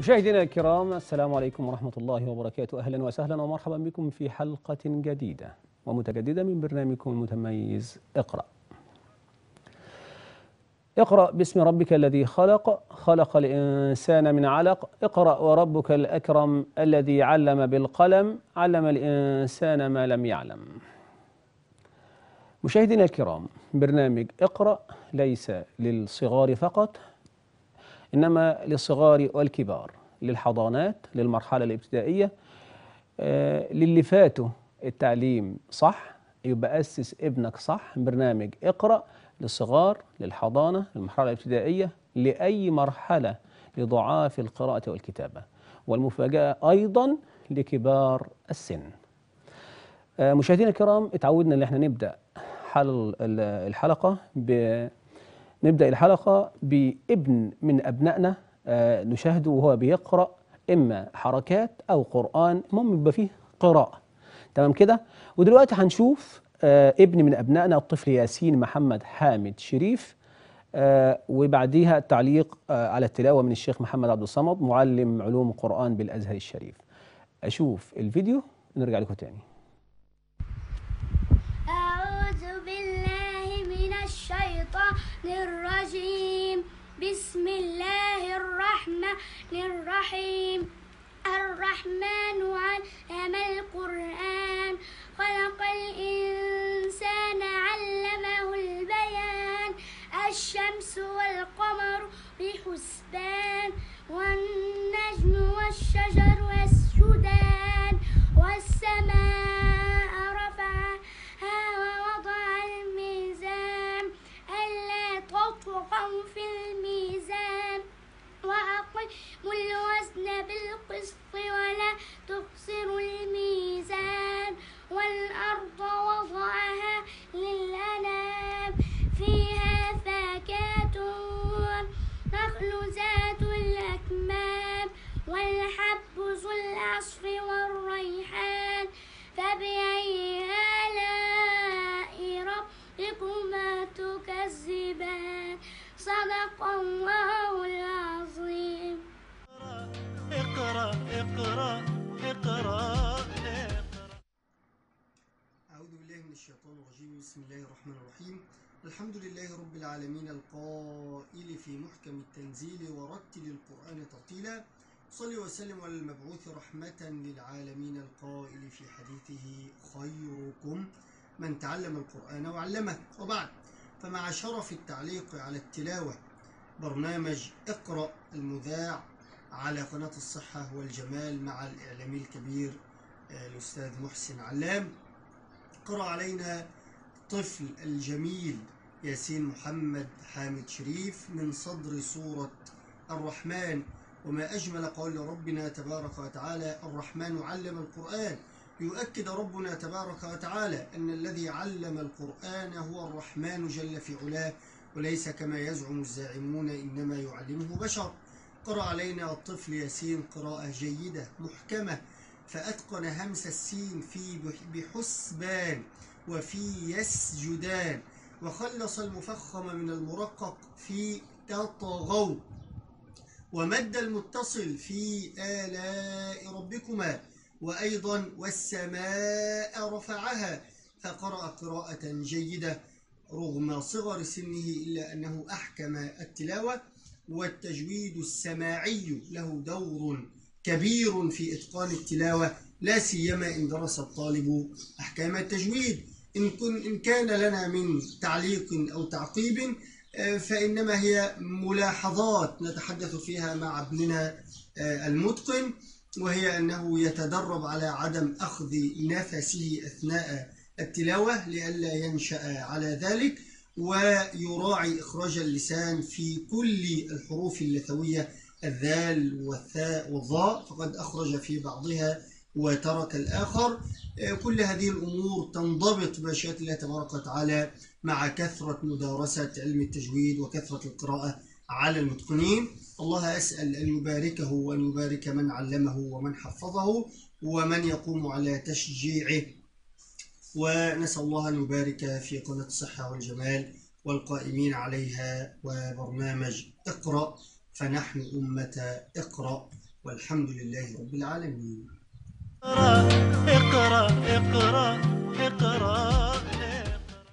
مشاهدينا الكرام السلام عليكم ورحمة الله وبركاته أهلا وسهلا ومرحبا بكم في حلقة جديدة ومتجددة من برنامجكم المتميز اقرأ اقرأ باسم ربك الذي خلق خلق الإنسان من علق اقرأ وربك الأكرم الذي علم بالقلم علم الإنسان ما لم يعلم مشاهدينا الكرام برنامج اقرأ ليس للصغار فقط إنما للصغار والكبار للحضانات للمرحلة الابتدائية آه، للي فاتوا التعليم صح يبقى أسس ابنك صح برنامج اقرأ للصغار للحضانة للمرحلة الابتدائية لأي مرحلة لضعاف القراءة والكتابة والمفاجأة أيضا لكبار السن آه، مشاهدينا الكرام اتعودنا ان احنا نبدا حل الحلقه نبدأ الحلقة بابن من أبنائنا آه، نشاهده وهو بيقرأ إما حركات أو قرآن المهم يبقى فيه قراءة تمام كده ودلوقتي هنشوف آه، ابن من أبنائنا الطفل ياسين محمد حامد شريف آه، وبعديها التعليق على التلاوة من الشيخ محمد عبد الصمد معلم علوم القرآن بالأزهر الشريف أشوف الفيديو نرجع لكم تاني الرجيم بسم الله الرحمن الرحيم الرحمن علم القرآن خلق الإنسان علمه البيان الشمس والقمر بحسبان والنجم والشجر والسودان والسماء وأقم الوزن بالقسط ولا تقصر الميزان والأرض وضعها للأنام فيها فاكهة نخل ذات الأكمام والحب ذو العصر والريحان فبأي آلاء ربكما تكذبان صدق الله العظيم اقرأ اقرأ اقرأ أعوذ بالله من الشيطان الرجيم بسم الله الرحمن الرحيم الحمد لله رب العالمين القائل في محكم التنزيل ورتل القرآن ترتيلا صلي وسلم على المبعوث رحمة للعالمين القائل في حديثه خيركم من تعلم القرآن وعلمه وبعد فمع شرف التعليق على التلاوة برنامج اقرأ المذاع على قناة الصحة والجمال مع الإعلامي الكبير آه، الأستاذ محسن علام قرأ علينا طفل الجميل ياسين محمد حامد شريف من صدر سورة الرحمن وما أجمل قول ربنا تبارك وتعالى الرحمن علم القرآن يؤكد ربنا تبارك وتعالى أن الذي علم القرآن هو الرحمن جل في علاه وليس كما يزعم الزاعمون إنما يعلمه بشر قرأ علينا الطفل ياسين قراءة جيدة محكمة فأتقن همس السين في بحسبان وفي يسجدان وخلص المفخم من المرقق في تطغوا ومد المتصل في آلاء ربكما وأيضا والسماء رفعها فقرأ قراءة جيدة رغم صغر سنه إلا أنه أحكم التلاوة والتجويد السماعي له دور كبير في إتقان التلاوة لا سيما إن درس الطالب أحكام التجويد إن, كن إن كان لنا من تعليق أو تعقيب آه، فإنما هي ملاحظات نتحدث فيها مع ابننا آه، المتقن وهي أنه يتدرب على عدم أخذ نفسه أثناء التلاوة لئلا ينشأ على ذلك ويراعي إخراج اللسان في كل الحروف اللثوية الذال والثاء والظاء فقد أخرج في بعضها وترك الآخر كل هذه الأمور تنضبط بشيء الله تبارك وتعالى مع كثرة مدارسة علم التجويد وكثرة القراءة على المتقنين الله أسأل أن يباركه وأن يبارك من علمه ومن حفظه ومن يقوم على تشجيعه ونسأل الله أن يبارك في قناة الصحة والجمال والقائمين عليها وبرنامج اقرأ فنحن أمة اقرأ والحمد لله رب العالمين اقرأ اقرأ اقرأ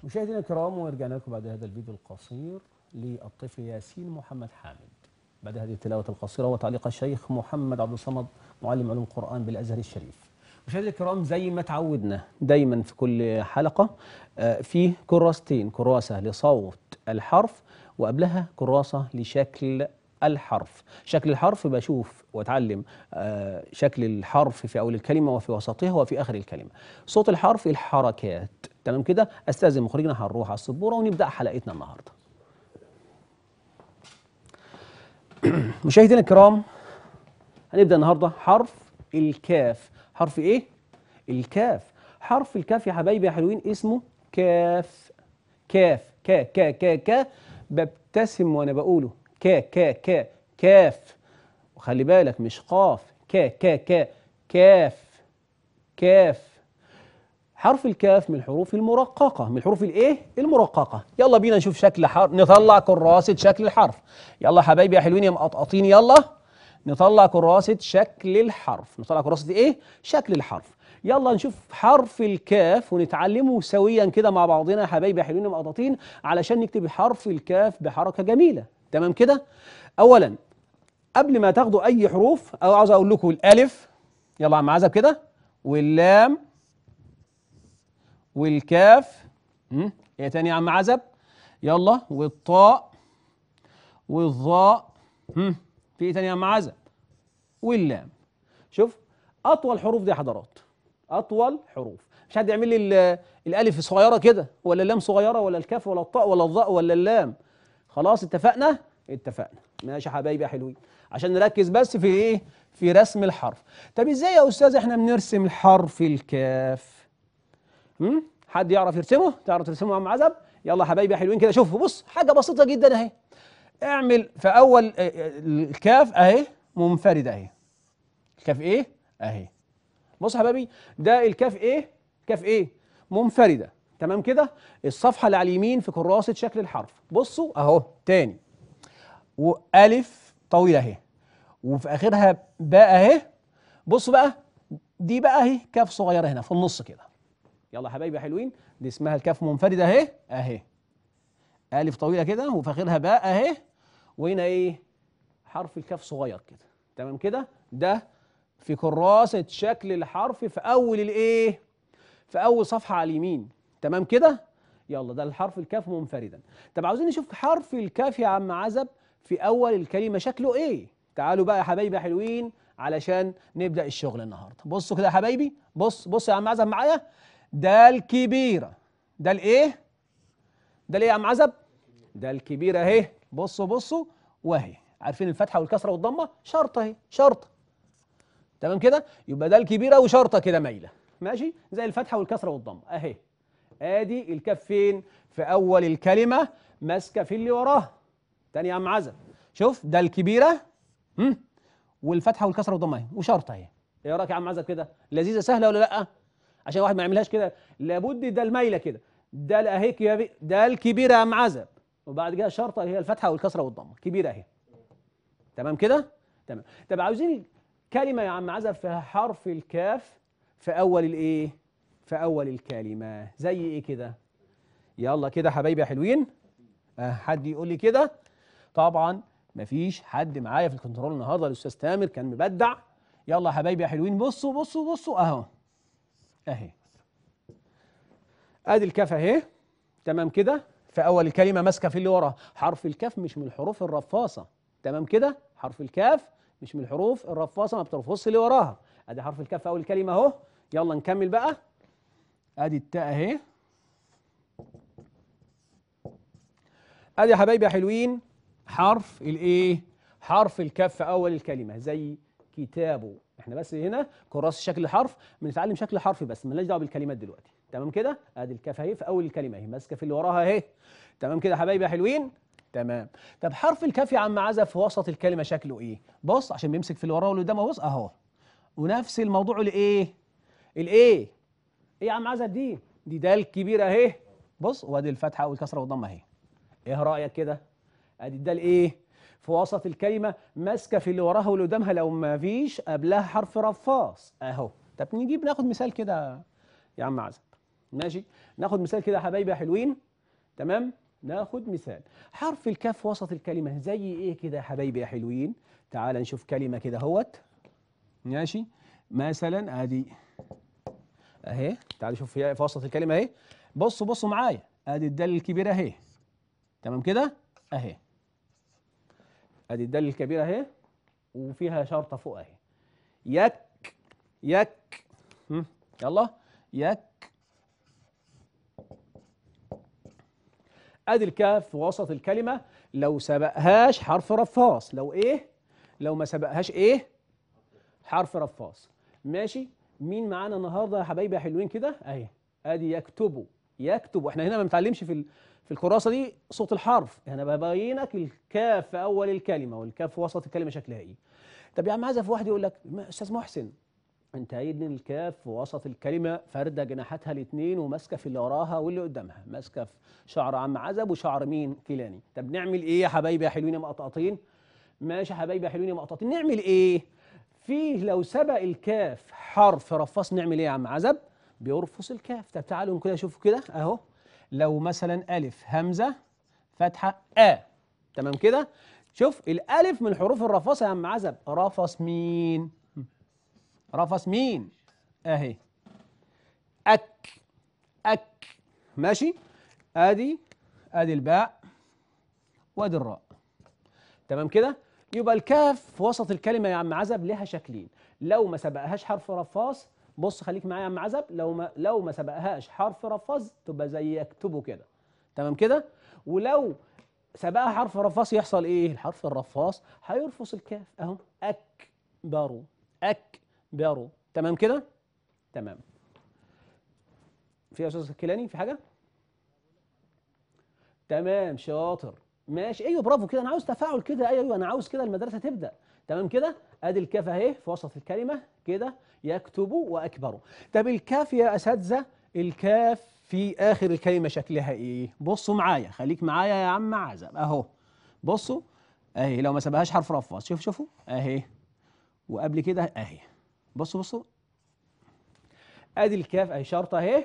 مشاهدينا الكرام ورجعنا لكم بعد هذا الفيديو القصير للطفل ياسين محمد حامد بعد هذه التلاوة القصيرة وتعليق الشيخ محمد عبد الصمد معلم علوم القرآن بالأزهر الشريف مشاهدينا الكرام زي ما تعودنا دايما في كل حلقة آه، في كراستين كراسة لصوت الحرف وقبلها كراسة لشكل الحرف شكل الحرف بشوف واتعلم آه، شكل الحرف في أول الكلمة وفي وسطها وفي آخر الكلمة صوت الحرف الحركات تمام كده استاذن مخرجنا هنروح على السبوره ونبدا حلقتنا النهارده مشاهدينا الكرام هنبدا النهارده حرف الكاف حرف ايه الكاف حرف الكاف يا حبايبي يا حلوين اسمه كاف كاف كا كا كا كا ببتسم وانا بقوله كا كا كا كاف وخلي بالك مش قاف كا كا كا كاف كاف حرف الكاف من الحروف المرققة من الحروف الايه المرققة يلا بينا نشوف شكل حرف نطلع كراسة شكل الحرف يلا حبايبي يا حلوين يا مقطقطين يلا نطلع كراسة شكل الحرف نطلع كراسة ايه شكل الحرف يلا نشوف حرف الكاف ونتعلمه سويا كده مع بعضنا يا حبايبي يا حلوين يا مقطقطين علشان نكتب حرف الكاف بحركة جميلة تمام كده اولا قبل ما تاخدوا اي حروف او عاوز اقول لكم الالف يلا عم عزب كده واللام والكاف ايه تاني يا عم عزب يلا والطاء والظاء في ايه تاني يا عم عزب واللام شوف اطول حروف دي حضرات اطول حروف مش حد يعمل لي الالف صغيره كده ولا اللام صغيره ولا الكاف ولا الطاء ولا الظاء ولا اللام خلاص اتفقنا اتفقنا ماشي يا حبايبي يا حلوين عشان نركز بس في ايه في رسم الحرف طب ازاي يا استاذ احنا بنرسم الحرف الكاف هم؟ حد يعرف يرسمه تعرف ترسمه يا عم عزب يلا حبايبي حلوين كده شوفوا بص حاجه بسيطه جدا اهي اعمل في اول آه، آه، الكاف اهي منفرد اهي الكاف ايه اهي بص يا حبايبي ده الكاف ايه كاف ايه منفرده تمام كده الصفحه اللي على اليمين في كراسه شكل الحرف بصوا اهو تاني والف طويله اهي وفي اخرها باء اهي بصوا بقى دي بقى اهي كاف صغيره هنا في النص كده يلا حبايبي حلوين دي اسمها الكاف منفردة اهي اهي ألف طويلة كده وفاخرها باء اهي وهنا ايه حرف الكاف صغير كده تمام كده ده في كراسة شكل الحرف في أول الايه في أول صفحة على اليمين تمام كده يلا ده الحرف الكاف منفردا طب عاوزين نشوف حرف الكاف يا عم عزب في أول الكلمة شكله ايه تعالوا بقى يا حبايبي حلوين علشان نبدأ الشغل النهارده بصوا كده يا حبايبي بص بص يا عم عزب معايا ده الكبيرة ده الايه ده الايه يا عم عزب ده الكبيرة اهي بصوا بصوا واهي عارفين الفتحة والكسرة والضمة شرطة اهي شرطة تمام كده يبقى ده الكبيرة وشرطة كده مايلة ماشي زي الفتحة والكسرة والضمة اهي ادي الكاف فين في اول الكلمة ماسكة في اللي وراها تاني يا عم عزب شوف ده الكبيرة والفتحة والكسرة والضمة اهي وشرطة اهي ايه رايك يا عم عزب كده لذيذة سهلة ولا لأ عشان واحد ما يعملهاش كده لابد ده المايله كده ده اهيك يا ده الكبيره ام عزب وبعد كده شرطه اللي هي الفتحه والكسره والضمه كبيره اهي تمام كده تمام طب عاوزين كلمه يا عم عزب فيها حرف الكاف في اول الايه في اول الكلمه زي ايه كده يلا كده حبايبي يا حلوين أه حد يقول لي كده طبعا مفيش حد معايا في الكنترول النهارده الاستاذ تامر كان مبدع يلا حبايبي يا حلوين بصوا بصوا بصوا اهو اهي ادي الكاف اهي تمام كده في اول الكلمه ماسكه في اللي ورا حرف الكاف مش من الحروف الرفاصه تمام كده حرف الكاف مش من الحروف الرفاصه ما بترفصش اللي وراها ادي حرف الكاف في اول الكلمه اهو يلا نكمل بقى ادي التاء اهي ادي يا حبايبي يا حلوين حرف الايه حرف الكاف في اول الكلمه زي كتابه احنا بس هنا كراس شكل حرف بنتعلم شكل حرف بس مالناش دعوه بالكلمات دلوقتي تمام كده ادي الكاف اهي في اول الكلمه اهي ماسكه في اللي وراها اهي تمام كده حبايبي يا حلوين تمام طب حرف الكاف يا عم عزه في وسط الكلمه شكله ايه بص عشان بيمسك في اللي وراه واللي قدامه بص اهو ونفس الموضوع الايه الايه ايه يا عم عزه دي دي دال كبيره اهي بص وادي الفتحه والكسره والضمه اهي ايه رايك كده ادي الدال ايه في وسط الكلمة ماسكة في اللي وراها واللي قدامها لو ما فيش قبلها حرف رفاص أهو طب نجيب ناخد مثال كده يا عم عزب ماشي ناخد مثال كده يا حبايبي يا حلوين تمام ناخد مثال حرف الكاف وسط الكلمة زي إيه كده يا حبايبي يا حلوين تعال نشوف كلمة كده اهوت ماشي مثلا ادي اهي تعال شوف في وسط الكلمه اهي بصوا بصوا معايا ادي الدال الكبيره اهي تمام كده اهي ادي الدال الكبيره اهي وفيها شرطه فوق اهي يك يك يلا يك ادي الكاف في وسط الكلمه لو سبقهاش حرف رفاص لو ايه لو ما سبقهاش ايه حرف رفاص ماشي مين معانا النهارده يا حبايبي يا حلوين كده اهي ادي يكتبوا يكتب واحنا هنا ما بنتعلمش في في الكراسه دي صوت الحرف انا ببينك الكاف في اول الكلمه والكاف في وسط الكلمه شكلها ايه طب يا عم عزف واحد يقول لك استاذ محسن انت قايل الكاف في وسط الكلمه فارده جناحاتها الاثنين وماسكه في اللي وراها واللي قدامها ماسكه في شعر عم عزب وشعر مين كيلاني طب نعمل ايه يا حبايبي يا حلوين يا مقطقطين ماشي يا حبايبي يا حلوين يا مقطقطين نعمل ايه فيه لو سبق الكاف حرف رفص نعمل ايه يا عم عزب بيرفص الكاف طب تعالوا كده شوفوا كده اهو لو مثلا ألف همزة فتحة آ تمام كده شوف الألف من حروف الرفاصة يا عم عزب رفص مين رفص مين أهي أك أك ماشي أدي أدي الباء وأدي الراء تمام كده يبقى الكاف في وسط الكلمة يا عم عزب لها شكلين لو ما سبقهاش حرف رفاص بص خليك معايا يا عم عزب لو ما لو ما سبقهاش حرف رفض تبقى زي اكتبه كده تمام كده ولو سبقها حرف رفاص يحصل ايه الحرف الرفاص هيرفص الكاف اهو اكبروا اكبروا تمام كده تمام في يا استاذ كيلاني في حاجه تمام شاطر ماشي ايوه برافو كده انا عاوز تفاعل كده ايوه, أيوة، انا عاوز كده المدرسه تبدا تمام كده ادي الكاف اهي في وسط الكلمه كده يكتبوا وأكبروا طب الكاف يا أساتذة الكاف في آخر الكلمة شكلها إيه بصوا معايا خليك معايا يا عم عزب أهو بصوا أهي لو ما سبهاش حرف رفع شوف شوفوا أهي وقبل كده أهي بصوا بصوا ادي الكاف اهي شرطه اهي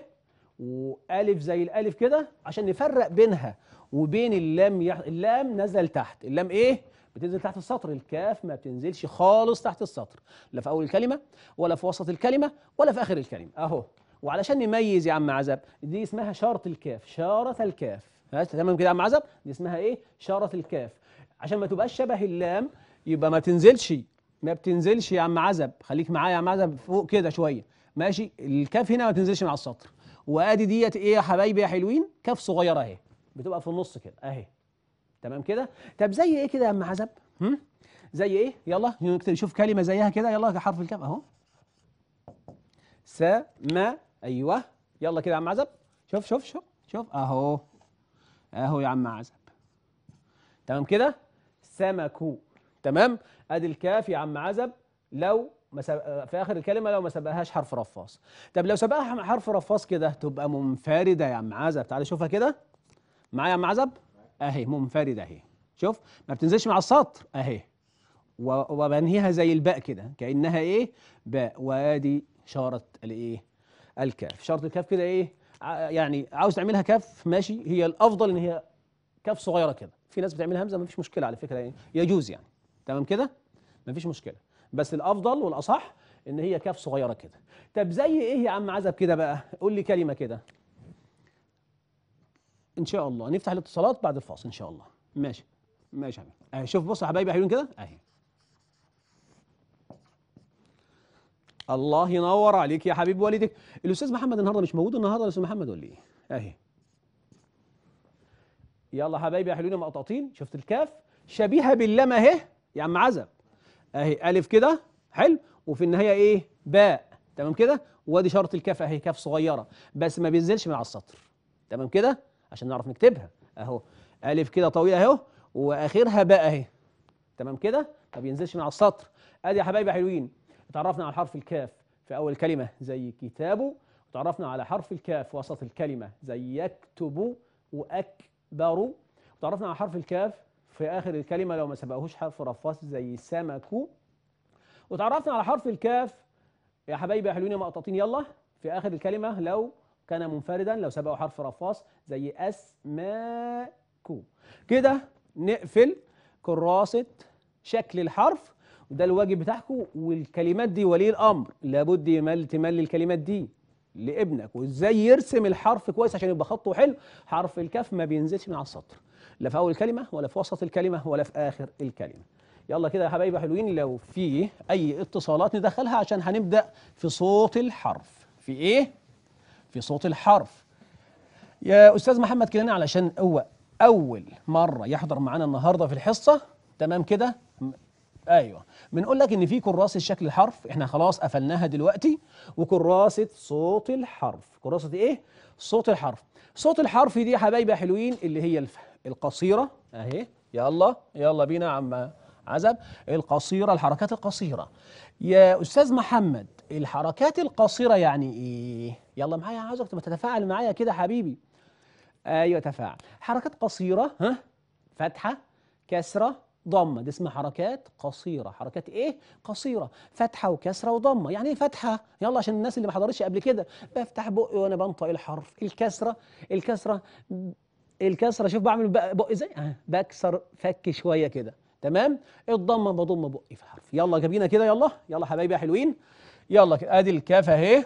والف زي الالف كده عشان نفرق بينها وبين اللام يح... اللام نزل تحت اللام ايه بتنزل تحت السطر الكاف ما بتنزلش خالص تحت السطر لا في اول الكلمه ولا في وسط الكلمه ولا في اخر الكلمه اهو وعلشان نميز يا عم عزب دي اسمها شاره الكاف شاره الكاف ماشي تمام كده يا عم عزب دي اسمها ايه شاره الكاف عشان ما تبقاش شبه اللام يبقى ما تنزلش ما بتنزلش يا عم عزب خليك معايا يا عم عزب فوق كده شويه ماشي الكاف هنا ما بتنزلش مع السطر وادي ديت ايه يا حبايبي يا حلوين كاف صغيره اهي بتبقى في النص كده اهي تمام كده طب زي ايه كده يا عم حسب زي ايه يلا نشوف كلمه زيها كده يلا حرف الكاف اهو ما ايوه يلا كده يا عم عزب شوف شوف شوف شوف اهو اهو يا عم عزب تمام كده سمكوا تمام ادي الكاف يا عم عزب لو في اخر الكلمه لو ما سبقهاش حرف رفاص طب لو سبقها حرف رفاص كده تبقى منفرده يا عم عزب تعالى شوفها كده معايا يا عم عزب اهي منفرد اهي شوف ما بتنزلش مع السطر اهي وبنهيها زي الباء كده كانها ايه باء وادي شاره الايه الكاف شاره الكاف كده ايه يعني عاوز تعملها كاف ماشي هي الافضل ان هي كاف صغيره كده في ناس بتعملها همزه ما فيش مشكله على فكره يعني يجوز يعني تمام كده ما فيش مشكله بس الافضل والاصح ان هي كاف صغيره كده طب زي ايه يا عم عزب كده بقى قول لي كلمه كده ان شاء الله نفتح الاتصالات بعد الفاصل ان شاء الله ماشي ماشي يا حبيبي اهي شوف بص يا حبايبي حلوين كده اهي الله ينور عليك يا حبيب والدك الاستاذ محمد النهارده مش موجود النهارده الاستاذ محمد ولا ايه اهي يلا حبايبي يا حلوين مقطعتين شفت الكاف شبيهه باللام اهي يا عم عزب اهي الف كده حلو وفي النهايه ايه باء تمام كده وادي شرط الكاف اهي كاف صغيره بس ما بينزلش من على السطر تمام كده عشان نعرف نكتبها اهو الف كده طويله اهو واخرها باء اهي تمام كده ما بينزلش من على السطر ادي يا حبايبي حلوين اتعرفنا على حرف الكاف في اول كلمه زي كتابه اتعرفنا على حرف الكاف وسط الكلمه زي يكتب واكبر اتعرفنا على حرف الكاف في اخر الكلمه لو ما سبقهوش حرف رفاس زي سمك وتعرفنا على حرف الكاف يا حبايبي يا حلوين يا مقططين يلا في اخر الكلمه لو كان منفردا لو سبقه حرف رفاص زي أسماكو كده نقفل كراسة شكل الحرف وده الواجب بتاعكم والكلمات دي ولي الأمر لابد يمل تملي الكلمات دي لابنك وازاي يرسم الحرف كويس عشان يبقى خطه حلو حرف الكاف ما بينزلش من على السطر لا في اول كلمه ولا في وسط الكلمه ولا في اخر الكلمه يلا كده يا حبايبي حلوين لو في اي اتصالات ندخلها عشان هنبدا في صوت الحرف في ايه في صوت الحرف يا أستاذ محمد كلنا علشان هو أول مرة يحضر معانا النهاردة في الحصة تمام كده ايوه بنقول لك ان في كراسه شكل الحرف احنا خلاص قفلناها دلوقتي وكراسه صوت الحرف كراسه ايه صوت الحرف صوت الحرف دي يا حبايبي يا حلوين اللي هي الف... القصيره اهي يلا يلا بينا يا عم عزب القصيره الحركات القصيره يا استاذ محمد الحركات القصيرة يعني إيه؟ يلا معايا عاوزك تبقى تتفاعل معايا كده حبيبي أيوه تفاعل حركات قصيرة ها فتحة كسرة ضمة دي اسمها حركات قصيرة حركات إيه؟ قصيرة فتحة وكسرة وضمة يعني إيه فتحة؟ يلا عشان الناس اللي ما حضرتش قبل كده بفتح بقي وأنا بنطق الحرف الكسرة الكسرة الكسرة شوف بعمل بقي إزاي؟ آه، بكسر فك شوية كده تمام؟ الضمة بضم بقي في الحرف يلا جابينا كده يلا يلا حبايبي يا حلوين يلا كده ادي الكاف اهي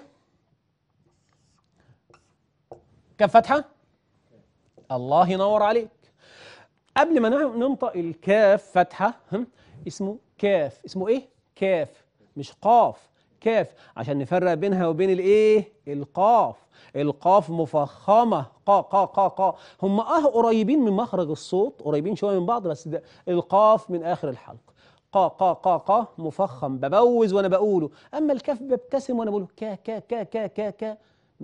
كاف فتحه الله ينور عليك قبل ما ننطق الكاف فتحه اسمه كاف اسمه ايه كاف مش قاف كاف عشان نفرق بينها وبين الايه القاف القاف مفخمه قا قا قا قا هم اه قريبين من مخرج الصوت قريبين شويه من بعض بس ده القاف من اخر الحلقه قا قا قا قا مفخم ببوز وانا بقوله اما الكاف ببتسم وانا بقوله كا كا كا كا كا كا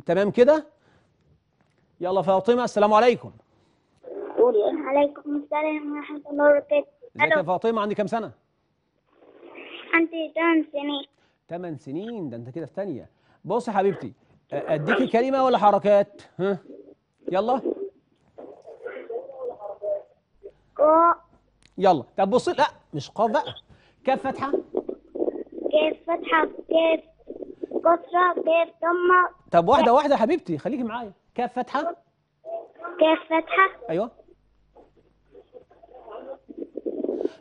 تمام كده يلا فاطمه السلام عليكم قولي عليكم السلام ورحمه الله وبركاته ازيك يا فاطمه عندي كام سنه عندي 8 سنين 8 سنين ده انت كده في ثانيه بصي يا حبيبتي اديكي كلمه ولا حركات ها يلا قا يلا طب بصي لا مش قاف بقى كاف فتحه كاف فتحه كاف كسره كاف ضمه طب واحده واحده يا حبيبتي خليكي معايا كاف فتحه كاف فتحه ايوه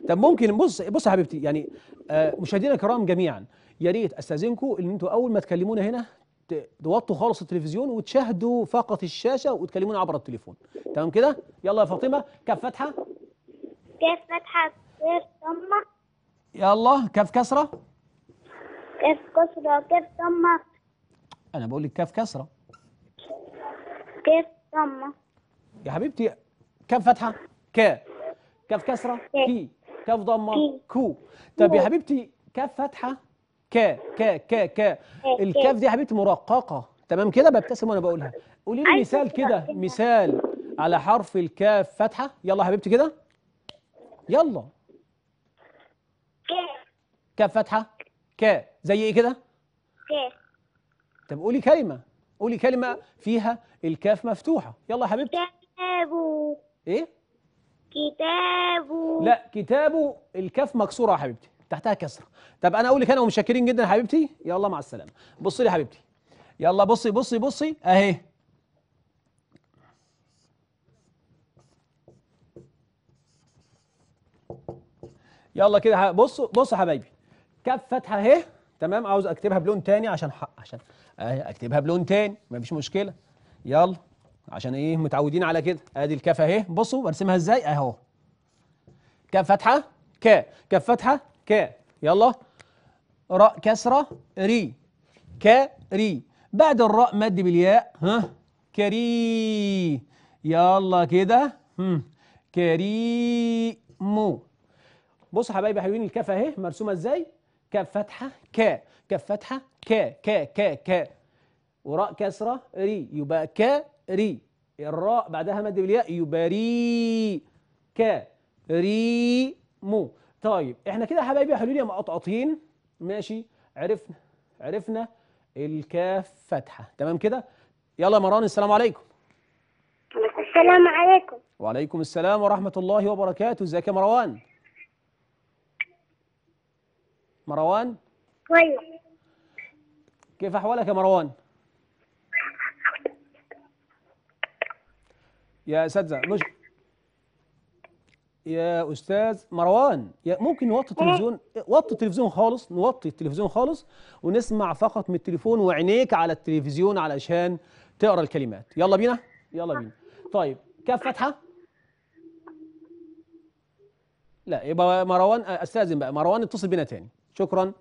طب ممكن بص بص يا حبيبتي يعني آه، مشاهدينا الكرام جميعا يا ريت استاذنكم ان انتوا اول ما تكلمونا هنا توطوا خالص التلفزيون وتشاهدوا فقط الشاشه وتكلمونا عبر التليفون تمام كده يلا يا فاطمه كف فتحه كاف فتحة كاف ضمة يلا كاف كسرة كاف كسرة كاف ضمة أنا بقول لك كاف كسرة كاف ضمة يا حبيبتي كاف فتحة كا كاف كسرة كي كاف ضمة كو طب يا حبيبتي كاف فتحة كا كا كا كا الكاف دي يا حبيبتي مرققة تمام كده ببتسم وأنا بقولها قولي لي مثال كده مثال على حرف الكاف فتحة يلا يا حبيبتي كده يلا كاف فتحة ك زي ايه كده ك طب قولي كلمة قولي كلمة فيها الكاف مفتوحة يلا يا حبيبتي كتابو ايه كتابو لا كتابو الكاف مكسورة يا حبيبتي تحتها كسرة طب انا اقول لك انا ومشكرين جدا يا حبيبتي يلا مع السلامة بصي لي يا حبيبتي يلا بصي بصي بصي اهي يلا كده بصوا بصوا يا حبايبي كف فتحه اهي تمام عاوز اكتبها بلون تاني عشان حق عشان اكتبها بلون تاني مفيش مشكله يلا عشان ايه متعودين على كده ادي الكف اهي بصوا برسمها ازاي اهو كف فتحه ك كف فتحه ك يلا راء كسره ري ك ري بعد الراء مد بالياء ها كري يلا كده كريم بصوا حبايبي حلوين الكاف اهي مرسومه ازاي كاف فتحه كا كاف فتحه كا كا كا كا وراء كسره ري يبقى كا ري الراء بعدها مد بالياء يبقى ري كا ري مو طيب احنا كده يا حبايبي حلوين يا مقطقطين ماشي عرفنا عرفنا الكاف فتحه تمام كده يلا يا مروان السلام عليكم السلام عليكم وعليكم السلام ورحمه الله وبركاته ازيك يا مروان مروان كويس أيوه. كيف احوالك يا مروان يا اساتذه مش يا استاذ مروان يا ممكن نوطي التلفزيون وطي التلفزيون خالص نوطي التلفزيون خالص ونسمع فقط من التليفون وعينيك على التلفزيون علشان تقرا الكلمات يلا بينا يلا بينا طيب كاف فتحه لا يبقى مروان استاذن بقى مروان اتصل بينا تاني شكرا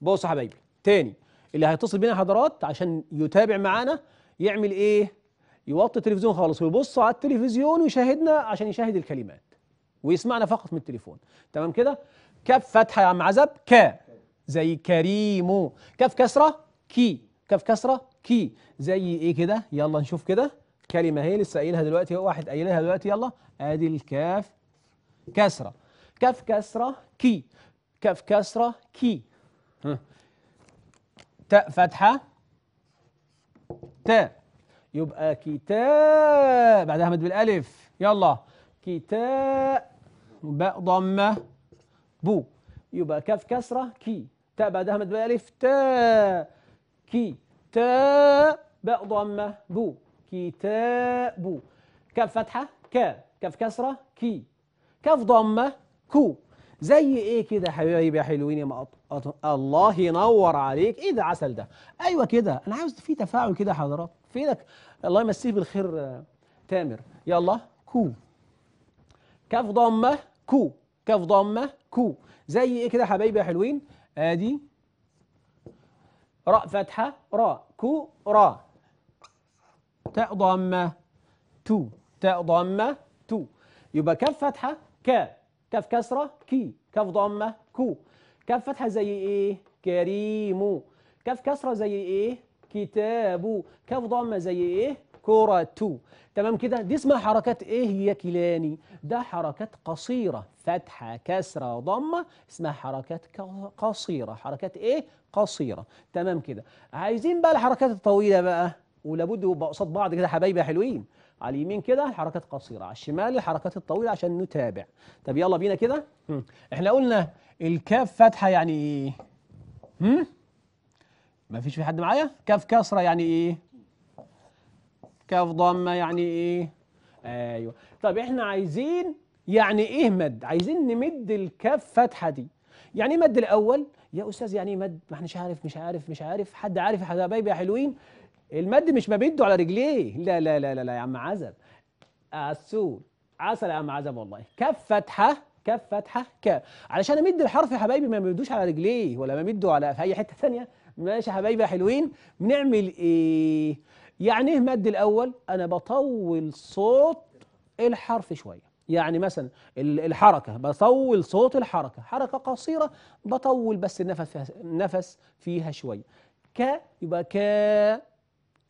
بص يا حبايبي تاني اللي هيتصل بينا حضرات عشان يتابع معانا يعمل ايه يوطي التلفزيون خالص ويبص على التلفزيون ويشاهدنا عشان يشاهد الكلمات ويسمعنا فقط من التليفون تمام كده كف فتحه يا عم عزب ك زي كريمو كف كسره كي كف كسره كي زي ايه كده يلا نشوف كده كلمه هي لسه قايلها دلوقتي واحد قايلها دلوقتي يلا ادي الكاف كسره كف كسره كي كاف كسرة كي تاء فتحة تاء يبقى كتاب بعدها مد بالألف يلا كتاب باء ضمة بو يبقى كاف كسرة كي تاء بعدها مد بالألف تاء كي تاء باء ضمة بو كتاب كاف فتحة كا كاف كسرة كي كاف ضمة كو زي ايه كده حبايبي يا حلوين يا مقط الله ينور عليك ايه ده عسل ده ايوه كده انا عاوز في تفاعل كده يا حضرات فينك الله يمسيه بالخير تامر يلا كو كاف ضمه كو كاف ضمه كو زي ايه كده حبايبي يا حلوين ادي راء فتحه راء كو راء تاء ضمه تو تاء ضمه تو يبقى كاف فتحه كاف كاف كسرة كي كاف ضمة كو كاف فتحة زي إيه كريمو كاف كسرة زي إيه كتابو كاف ضمة زي إيه كرة تمام كده دي اسمها حركات ايه يا كيلاني ده حركات قصيرة فتحة كسرة ضمة اسمها حركات قصيرة حركات ايه قصيرة تمام كده عايزين بقى الحركات الطويلة بقى ولابد يبقى قصاد بعض كده حبايبي حلوين على اليمين كده الحركات قصيرة على الشمال الحركات الطويلة عشان نتابع طب يلا بينا كده احنا قلنا الكاف فتحة يعني ايه هم؟ ما فيش في حد معايا كاف كسرة يعني ايه كاف ضمة يعني ايه ايوه طب احنا عايزين يعني ايه مد عايزين نمد الكاف فتحة دي يعني ايه مد الاول يا استاذ يعني ايه مد ما احناش عارف مش عارف مش عارف حد عارف يا حبايبي يا حلوين المد مش ما بيده على رجليه لا لا لا لا, يا عم عزب عسول عسل يا عم عزب والله كف فتحه كف فتحه ك علشان امد الحرف يا حبايبي ما بيدوش على رجليه ولا بيده على في اي حته ثانيه ماشي يا حبايبي يا حلوين بنعمل ايه يعني ايه مد الاول انا بطول صوت الحرف شويه يعني مثلا الحركه بطول صوت الحركه حركه قصيره بطول بس النفس فيها النفس فيها شويه ك يبقى ك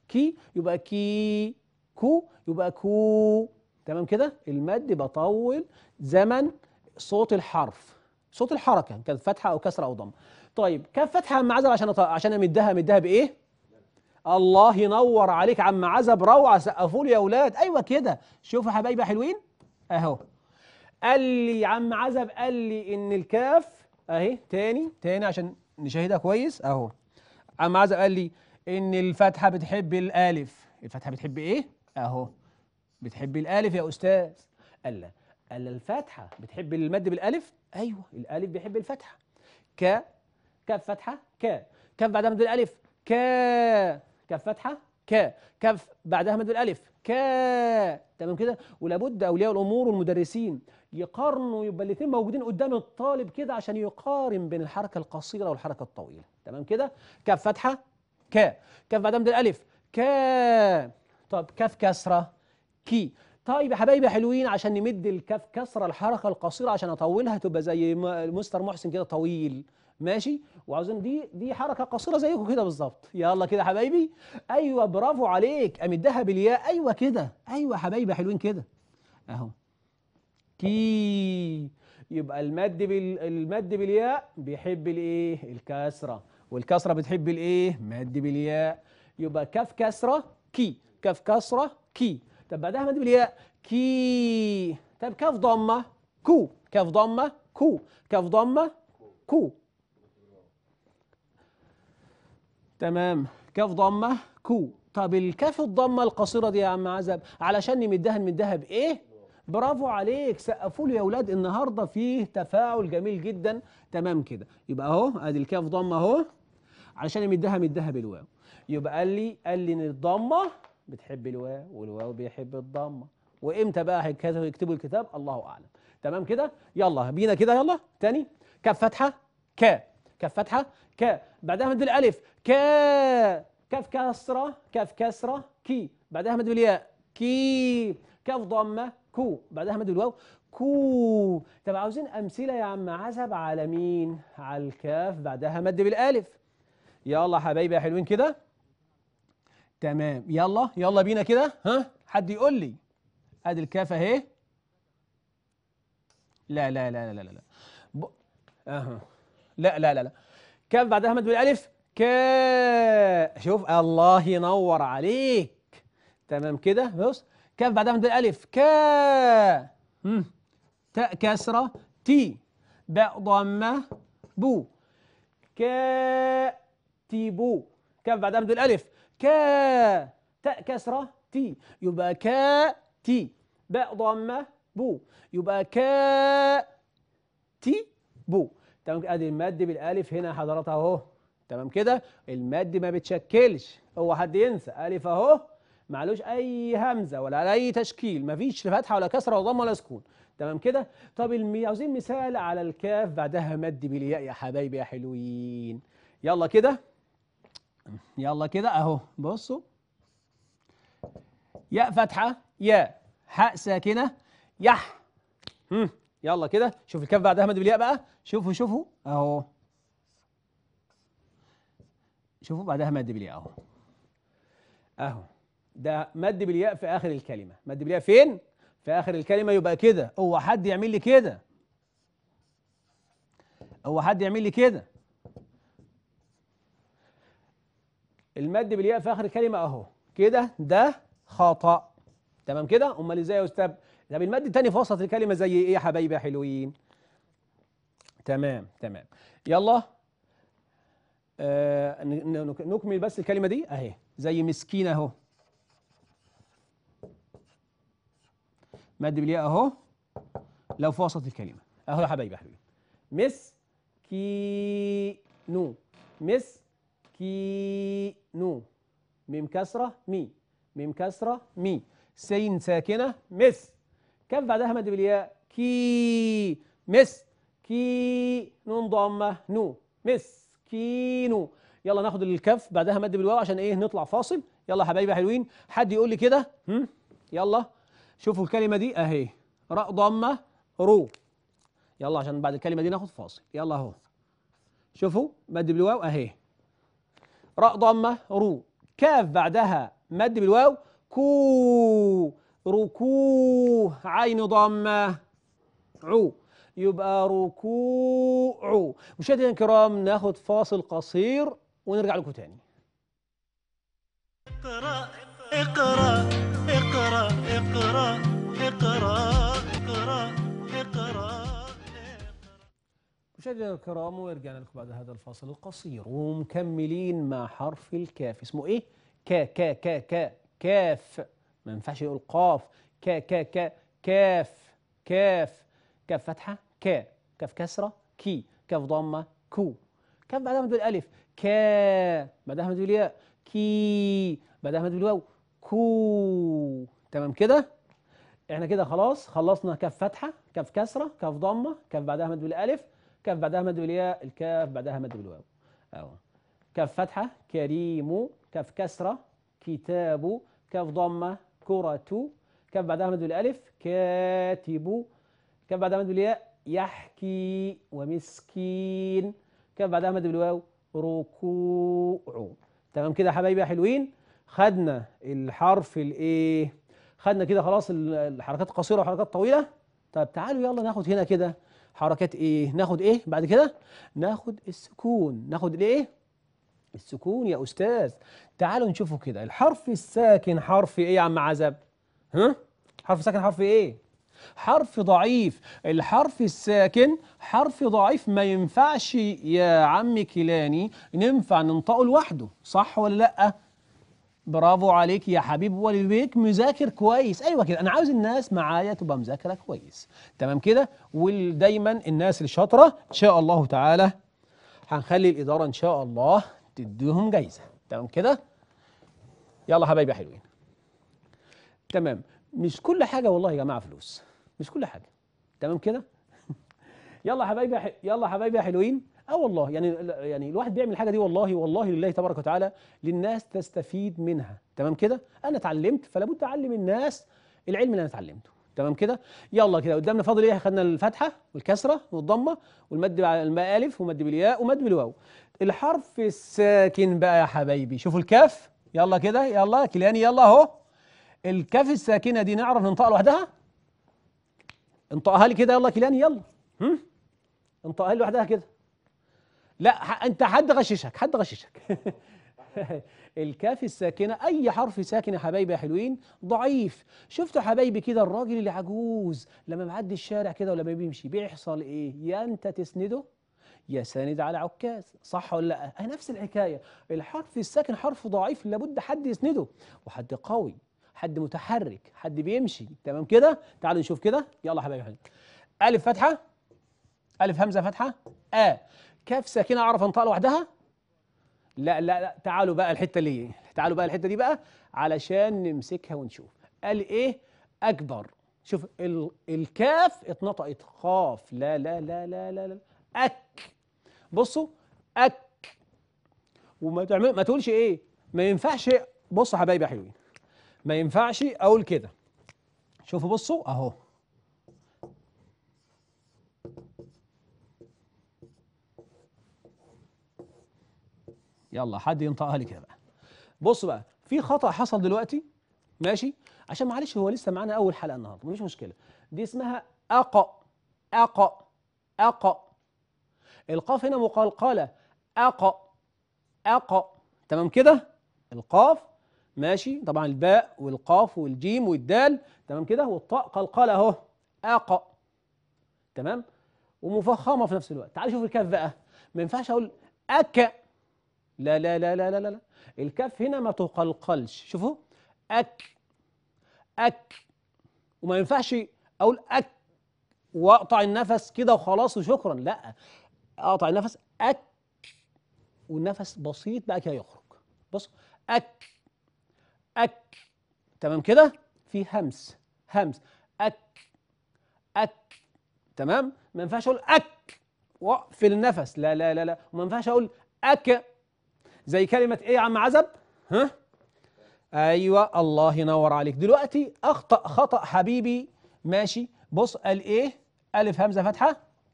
كي يبقى كي كو يبقى كو تمام كده المد بطول زمن صوت الحرف صوت الحركه كانت فتحه او كسره او ضم طيب كان فتحه عم عزب عشان عشان امدها امدها بايه الله ينور عليك عم عزب روعه سقفوا لي يا اولاد ايوه كده شوفوا يا حبايبي حلوين اهو قال لي عم عزب قال لي ان الكاف اهي تاني تاني عشان نشاهدها كويس اهو عم عزب قال لي ان الفتحه بتحب الالف الفتحه بتحب ايه اهو بتحب الالف يا استاذ قال لا قال الفاتحه بتحب المد بالالف ايوه الالف بيحب الفتحه ك كف فتحه ك كف بعدها مد الالف ك كف فتحه ك كف بعدها مد الالف ك تمام كده ولابد اولياء الامور والمدرسين يقارنوا يبقى الاثنين موجودين قدام الطالب كده عشان يقارن بين الحركه القصيره والحركه الطويله تمام كده كف فتحه ك كاف بعد مد الالف كا طب كاف كسره كي طيب يا حبايبي حلوين عشان نمد الكاف كسره الحركه القصيره عشان اطولها تبقى زي مستر محسن كده طويل ماشي وعاوزين دي دي حركه قصيره زيكم كده بالظبط يلا كده يا حبايبي ايوه برافو عليك امدها بالياء ايوه كده ايوه حبايبي حلوين كده اهو كي يبقى المد بال... المد بالياء بيحب الايه الكسره والكسرة بتحب الايه؟ مد بالياء يبقى كاف كسرة كي كاف كسرة كي طب بعدها مد بالياء كي طب كاف ضمة كو كاف ضمة كو كاف ضمة كو تمام كاف ضمة كو طب الكاف الضمة القصيرة دي يا عم عزب علشان نمدها نمدها بإيه؟ برافو عليك سقفوا له يا اولاد النهارده فيه تفاعل جميل جدا تمام كده يبقى اهو ادي الكاف ضمه اهو علشان يمدها مدها بالواو يبقى قال لي قال لي ان الضمه بتحب الواو والواو بيحب الضمه وامتى بقى هيكتبوا الكتاب الله اعلم تمام كده يلا بينا كده يلا تاني كف فتحه ك كف فتحه ك بعدها مد الالف ك كف كسره كف كسره كي بعدها مد بالياء كي كف ضمه كو بعدها مد الواو كو طب عاوزين امثله يا عم عزب على مين على الكاف بعدها مد بالالف يلا حبايبي يا حلوين كده تمام يلا يلا بينا كده ها حد يقول لي ادي الكاف اهي لا لا لا لا لا لا ب... اها لا لا لا لا كاف بعدها مد بالالف كا شوف الله ينور عليك تمام كده بص كاف بعدها من الالف كا تاء كسره تي باء ضمه بو تي بو كاف بعدها من الالف كا تاء كسره تي يبقى كا تي باء ضمه بو يبقى كا تي بو تمام كده ادي المد بالالف هنا حضرتك اهو تمام كده المد ما بتشكلش هو حد ينسى الف اهو معلوش اي همزه ولا اي تشكيل مفيش فتحه ولا كسره ولا ضم ولا سكون تمام كده طب المي... عاوزين مثال على الكاف بعدها مد بالياء يا حبايبي يا حلوين يلا كده يلا كده اهو بصوا ياء فتحه ياء حاء ساكنه يح هم. يلا كده شوف الكاف بعدها مد بالياء بقى شوفوا شوفوا اهو شوفوا بعدها مد بالياء اهو اهو ده مد بالياء في اخر الكلمه مد بالياء فين في اخر الكلمه يبقى كده هو حد يعمل لي كده هو حد يعمل لي كده المد بالياء في اخر الكلمه اهو كده ده خطا تمام كده امال ازاي يا استاذ طب المد التاني في وسط الكلمه زي ايه يا حبايبي يا حلوين تمام تمام يلا آه نكمل بس الكلمه دي اهي زي مسكين اهو مد بالياء اهو لو في وسط الكلمه اهو يا حبايبي يا حبيبي مس كي نو مس كي نو ميم كسره مي ميم كسره مي سين ساكنه مس كيف بعدها مد بالياء كي مس كي نون ضمه نو مس كي نو يلا ناخد الكف بعدها مد بالواو عشان ايه نطلع فاصل يلا يا حبايبي حلوين حد يقول لي كده يلا شوفوا الكلمة دي أهي راء ضمة رو يلا عشان بعد الكلمة دي ناخد فاصل يلا أهو شوفوا مد بالواو أهي راء ضمة رو كاف بعدها مد بالواو كو ركو عين ضمة عو يبقى ركوع مشاهدينا الكرام ناخد فاصل قصير ونرجع لكم تاني اقرأ اقرأ الكرام ورجعنا لكم بعد هذا الفاصل القصير ومكملين مع حرف الكاف اسمه ايه كا كا كا كا كاف ما ينفعش يقول قاف كا كا كا كاف كاف كاف فتحه كا كاف كسره كي كاف ضمه كو كاف بعدها مد بالالف كا بعدها مد بالياء كي بعدها مد بالواو كو تمام كده احنا كده خلاص خلصنا كاف فتحه كاف كسره كاف ضمه كاف بعدها مد بالالف كاف بعدها مد بالياء الكاف بعدها مد بالواو أو كاف فتحة كريم كاف كسرة كتاب كاف ضمة كرة كاف بعدها مد بالألف كاتب كاف بعدها مد بالياء يحكي ومسكين كاف بعدها مد بالواو ركوع تمام كده حبايبي يا حلوين خدنا الحرف الايه خدنا كده خلاص الحركات قصيره وحركات طويله طب تعالوا يلا ناخد هنا كده حركات ايه ناخد ايه بعد كده ناخد السكون ناخد الايه السكون يا استاذ تعالوا نشوفوا كده الحرف الساكن حرف ايه يا عم عزب ها حرف ساكن حرف ايه حرف ضعيف الحرف الساكن حرف ضعيف ما ينفعش يا عم كيلاني ننفع ننطقه لوحده صح ولا لا برافو عليك يا حبيب ولي مذاكر كويس ايوه كده انا عاوز الناس معايا تبقى مذاكره كويس تمام كده ودايما الناس الشاطره ان شاء الله تعالى هنخلي الاداره ان شاء الله تديهم جايزه تمام كده يلا حبايبي يا حلوين تمام مش كل حاجه والله يا جماعه فلوس مش كل حاجه تمام كده يلا حبايبي يلا حبايبي يا حلوين اه والله يعني يعني الواحد بيعمل الحاجه دي والله والله لله تبارك وتعالى للناس تستفيد منها تمام كده انا اتعلمت فلا بد اعلم الناس العلم اللي انا اتعلمته تمام كده يلا كده قدامنا فاضل ايه خدنا الفتحه والكسره والضمه والمد بالالف ومد بالياء ومد بالواو الحرف الساكن بقى يا حبايبي شوفوا الكاف يلا كده يلا كلياني يلا اهو الكاف الساكنه دي نعرف ننطقها لوحدها انطقها لي كده يلا كلياني يلا هم انطقها لي لوحدها كده لا انت حد غششك حد غششك الكاف الساكنة أي حرف ساكن يا حبايبي يا حلوين ضعيف شفتوا حبايبي كده الراجل العجوز لما معدي الشارع كده ولما بيمشي بيحصل إيه يا أنت تسنده يا ساند على عكاز صح ولا لا أه، نفس الحكاية الحرف الساكن حرف ضعيف لابد حد يسنده وحد قوي حد متحرك حد بيمشي تمام كده تعالوا نشوف كده يلا حبايبي حلوين ألف فتحة ألف همزة فتحة آ آه. كاف ساكنه اعرف انطقها لوحدها لا لا لا تعالوا بقى الحته اللي تعالوا بقى الحته دي بقى علشان نمسكها ونشوف قال ايه اكبر شوف ال... الكاف اتنطقت خاف لا لا لا لا لا, لا. اك بصوا اك وما تعمل ما تقولش ايه ما ينفعش بصوا حبايبي يا حلوين ما ينفعش اقول كده شوفوا بصوا اهو يلا حد ينطقها لي كده بقى بص بقى في خطا حصل دلوقتي ماشي عشان معلش هو لسه معانا اول حلقه النهارده مفيش مشكله دي اسمها اقا اقا اقا القاف هنا مقلقله اقا اقا تمام كده القاف ماشي طبعا الباء والقاف والجيم والدال تمام كده والطاء قلقله اهو اقا تمام ومفخمه في نفس الوقت تعال شوف الكاف بقى ما ينفعش اقول اك لا لا لا لا لا لا الكاف هنا ما تقلقلش شوفوا أك أك وما ينفعش أقول أك وأقطع النفس كده وخلاص وشكرا لا أقطع النفس أك والنفس بسيط بقى كده يخرج بص أك أك تمام كده في همس همس أك أك تمام ما ينفعش أقول أك وأقفل النفس لا لا لا لا وما ينفعش أقول أك زي كلمة إيه يا عم عزب؟ ها؟ أيوه الله ينور عليك دلوقتي أخطأ خطأ حبيبي ماشي بص قال إيه؟ ألف همزة فتحة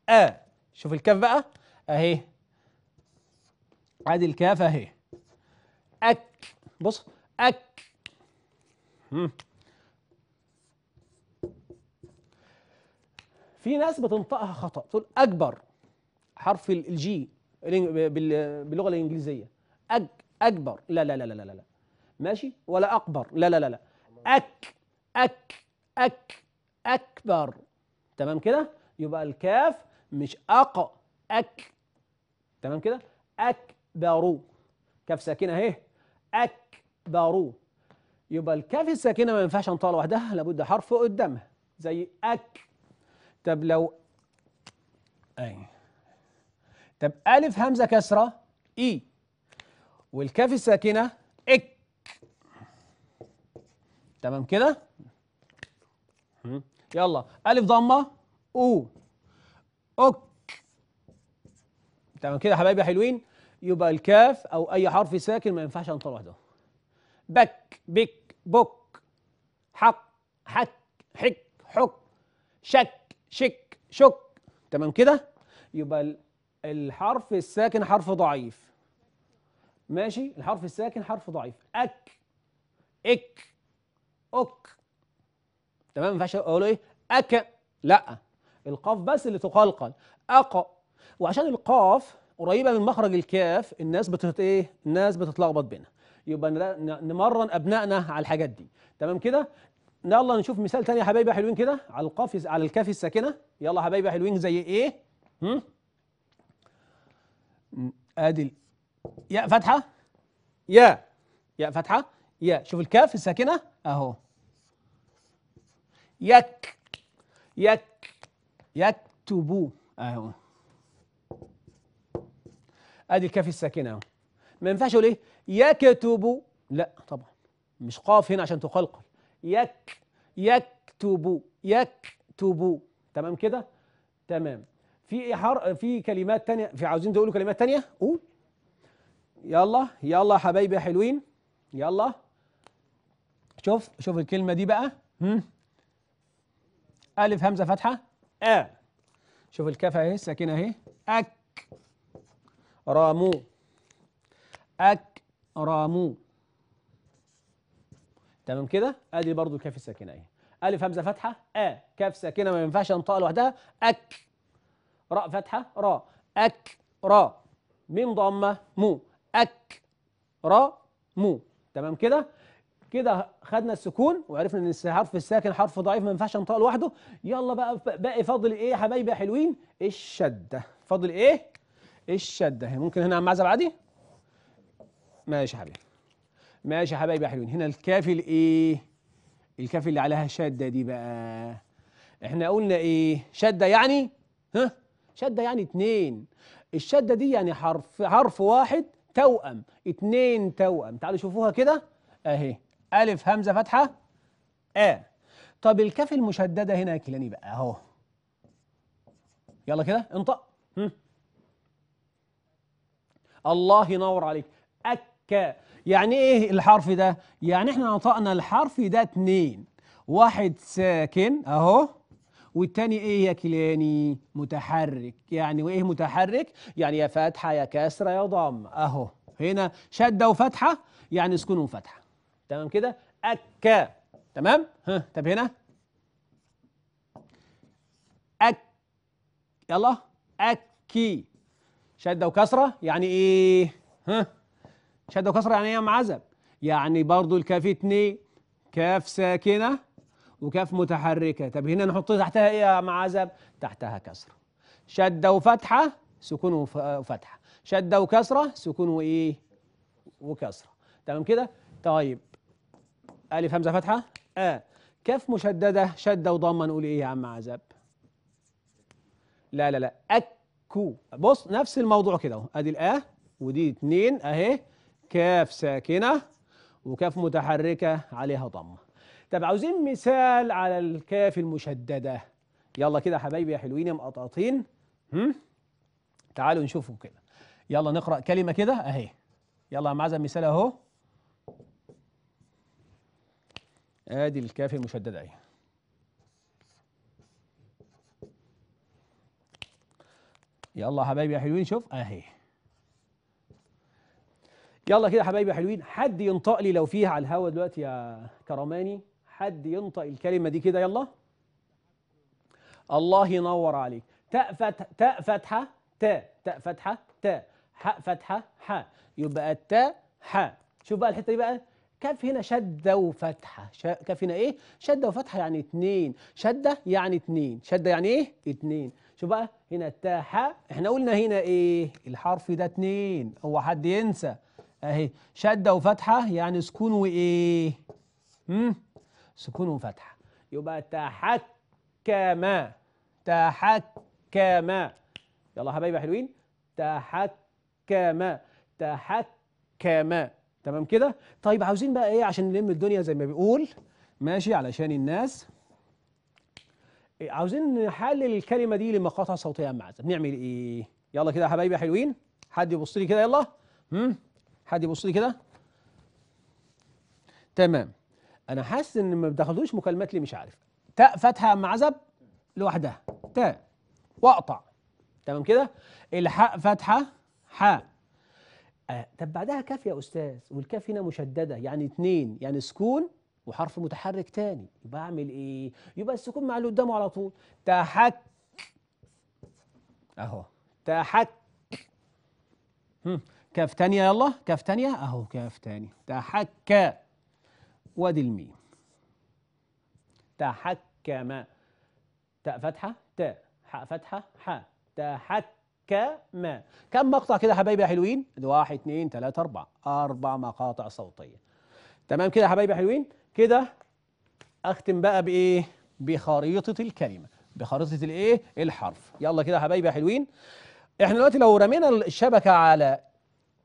آ آه. شوف الكاف بقى أهي عادي الكاف أهي أك بص أك مم. في ناس بتنطقها خطأ تقول أكبر حرف الجي باللغة الإنجليزية أك أكبر لا لا لا لا لا لا ماشي ولا أكبر لا لا لا لا أك أك أك أكبر تمام كده يبقى الكاف مش أق أك تمام كده أكبر كاف ساكنة أهي أكبر يبقى الكاف الساكنة ما ينفعش أنطقها لوحدها لابد حرف قدامها زي أك طب لو أي طب ألف همزة كسرة إي والكاف الساكنه اك تمام كده يلا الف ضمه او اوك تمام كده يا حبايبي حلوين يبقى الكاف او اي حرف ساكن ما ينفعش تروح لوحده بك بك بك حق حك حك حك شك شك شك تمام كده يبقى الحرف الساكن حرف ضعيف ماشي الحرف الساكن حرف ضعيف اك اك اوك تمام ما ينفعش اقول ايه اك لا القاف بس اللي تقلقل اق وعشان القاف قريبه من مخرج الكاف الناس بتت ايه الناس بتتلخبط بينها يبقى نمرن ابنائنا على الحاجات دي تمام كده يلا نشوف مثال تاني يا حبايبي حلوين كده على القاف على الكاف الساكنه يلا حبايبي حلوين زي ايه هم ادي ياء فتحه ياء ياء فتحه ياء شوف الكاف الساكنه اهو يك يك يكتب اهو ادي الكاف الساكنه اهو ما ينفعش اقول ايه يكتب لا طبعا مش قاف هنا عشان تقلقل يك يكتب يكتب تمام كده تمام في حر في كلمات تانية في عاوزين تقولوا كلمات تانية قول يلا يلا حبايبي يا حلوين يلا شوف شوف الكلمة دي بقى هم ألف همزة فتحة آ شوف الكاف أهي الساكنة أهي أك رامو أك رامو تمام كده ادي برضو الكاف الساكنه اهي الف همزه فتحه ا كاف ساكنه ما ينفعش انطقها لوحدها اك راء فتحه را اك را ميم ضمه مو أكرمو تمام كده كده خدنا السكون وعرفنا ان الحرف الساكن حرف ضعيف ما ينفعش انطق لوحده يلا بقى باقي فاضل ايه يا حبايبي يا حلوين الشده فاضل ايه الشده ممكن هنا اعمل عزب عادي ماشي يا حبيبي ماشي يا حبايبي يا حلوين هنا الكافي الايه الكافي اللي عليها شده دي بقى احنا قلنا ايه شده يعني ها شده يعني اتنين الشده دي يعني حرف حرف واحد توأم اتنين توأم تعالوا شوفوها كده اهي ألف همزة فتحة آ طب الكاف المشددة هنا يا كيلاني بقى اهو يلا كده انطق هم. الله ينور عليك أكا يعني ايه الحرف ده؟ يعني احنا نطقنا الحرف ده اتنين واحد ساكن اهو والتاني ايه يا كلاني متحرك يعني وايه متحرك يعني يا فتحه يا كسره يا ضم اهو هنا شده وفتحه يعني سكون وفتحه تمام كده اكا تمام ها طب هنا اك يلا اكي شده وكسره يعني ايه ها شده وكسره يعني ايه يا معزب يعني برضو الكاف اتنين كاف ساكنه وكاف متحركة طب هنا نحط تحتها إيه يا معذب تحتها كسرة شدة وفتحة سكون وفتحة شدة وكسرة سكون وإيه وكسرة تمام كده طيب ألف همزة فتحة آه كاف مشددة شدة وضمة نقول إيه يا عم عذاب لا لا لا أكو بص نفس الموضوع كده أدي الآ ودي اتنين أهي كاف ساكنة وكاف متحركة عليها ضمة طب عاوزين مثال على الكاف المشددة يلا كده يا حبايبي يا حلوين يا مقطاطين تعالوا نشوفوا كده يلا نقرأ كلمة كده أهي يلا يا معزة مثال أهو آدي الكاف المشددة أهي يلا حبايبي يا حلوين شوف اهي يلا كده حبايبي يا حلوين حد ينطق لي لو فيها على الهوا دلوقتي يا كرماني حد ينطق الكلمة دي كده يلا الله ينور عليك تاء فتح تاء فتحة تاء تاء فتحة تاء حاء فتحة حاء يبقى التاء حاء شوف بقى الحتة دي بقى كف هنا شدة وفتحة كف هنا ايه شدة وفتحة يعني اتنين شدة يعني اتنين شدة يعني ايه اتنين شوف بقى هنا التاء حاء احنا قلنا هنا ايه الحرف ده اتنين هو حد ينسى اهي شدة وفتحة يعني سكون وايه امم سكون وفتحة يبقى تحكم تحكم يلا حبايبي حلوين تحكم تحكم تمام كده طيب عاوزين بقى ايه عشان نلم الدنيا زي ما بيقول ماشي علشان الناس عاوزين نحلل الكلمه دي لمقاطع صوتيه معزه بنعمل ايه يلا كده يا حبايبي حلوين حد يبص لي كده يلا هم حد يبص لي كده تمام انا حاسس ان ما بتاخدوش مكالمات لي مش عارف تاء فاتحه ام عزب لوحدها تاء واقطع تمام كده الحاء فاتحه حاء آه. طب بعدها كاف يا استاذ والكاف هنا مشدده يعني اتنين يعني سكون وحرف متحرك تاني يبقى اعمل ايه يبقى السكون مع اللي قدامه على طول تحك اهو تحك كاف تانية يلا كاف تانية اهو كاف تانية تحك وادي الميم تحكم تاء فتحة تاء حاء فتحة حاء تحكم كم مقطع كده يا حبايبي يا حلوين؟ واحد اثنين ثلاثة أربعة أربع مقاطع صوتية تمام كده يا حبايبي يا حلوين؟ كده أختم بقى بإيه؟ بخريطة الكلمة بخريطة الإيه؟ الحرف يلا كده يا حبايبي يا حلوين احنا دلوقتي لو رمينا الشبكة على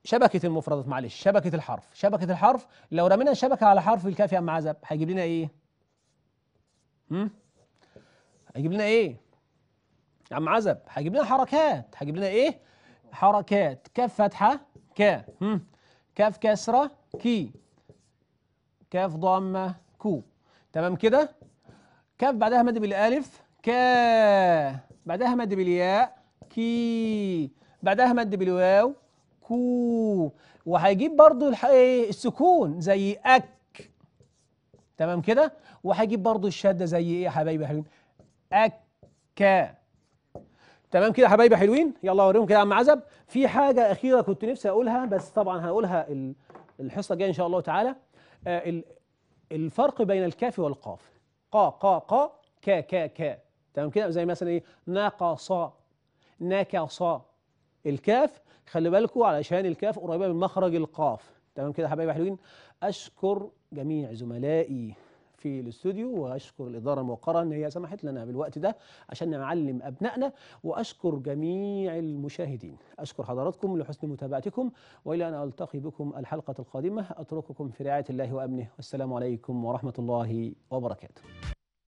شبكة المفردات معلش شبكة الحرف شبكة الحرف لو رمينا شبكة على حرف الكاف يا عم عزب هيجيب لنا ايه؟ هم؟ هيجيب لنا ايه؟ يا عم عزب هيجيب لنا حركات هيجيب لنا ايه؟ حركات كاف فتحة كا هم؟ كاف كسرة كي كاف ضمة كو تمام كده؟ كاف بعدها مد بالالف كا بعدها مد بالياء كي بعدها مد بالواو كو وهيجيب برضو إيه، السكون زي اك تمام كده وهيجيب برضو الشده زي ايه يا حبايبي حلوين اكا تمام كده حبايبي حلوين يلا اوريهم كده يا عم عزب في حاجه اخيره كنت نفسي اقولها بس طبعا هقولها الحصه الجايه ان شاء الله تعالى آه الفرق بين الكاف والقاف قا قا قا كا كا كا تمام كده زي مثلا ايه نقص نكص الكاف خلي بالكم علشان الكاف قريبه من مخرج القاف تمام كده حبايبي حلوين اشكر جميع زملائي في الاستوديو واشكر الاداره الموقره ان هي سمحت لنا بالوقت ده عشان نعلم ابنائنا واشكر جميع المشاهدين اشكر حضراتكم لحسن متابعتكم والى ان التقي بكم الحلقه القادمه اترككم في رعايه الله وامنه والسلام عليكم ورحمه الله وبركاته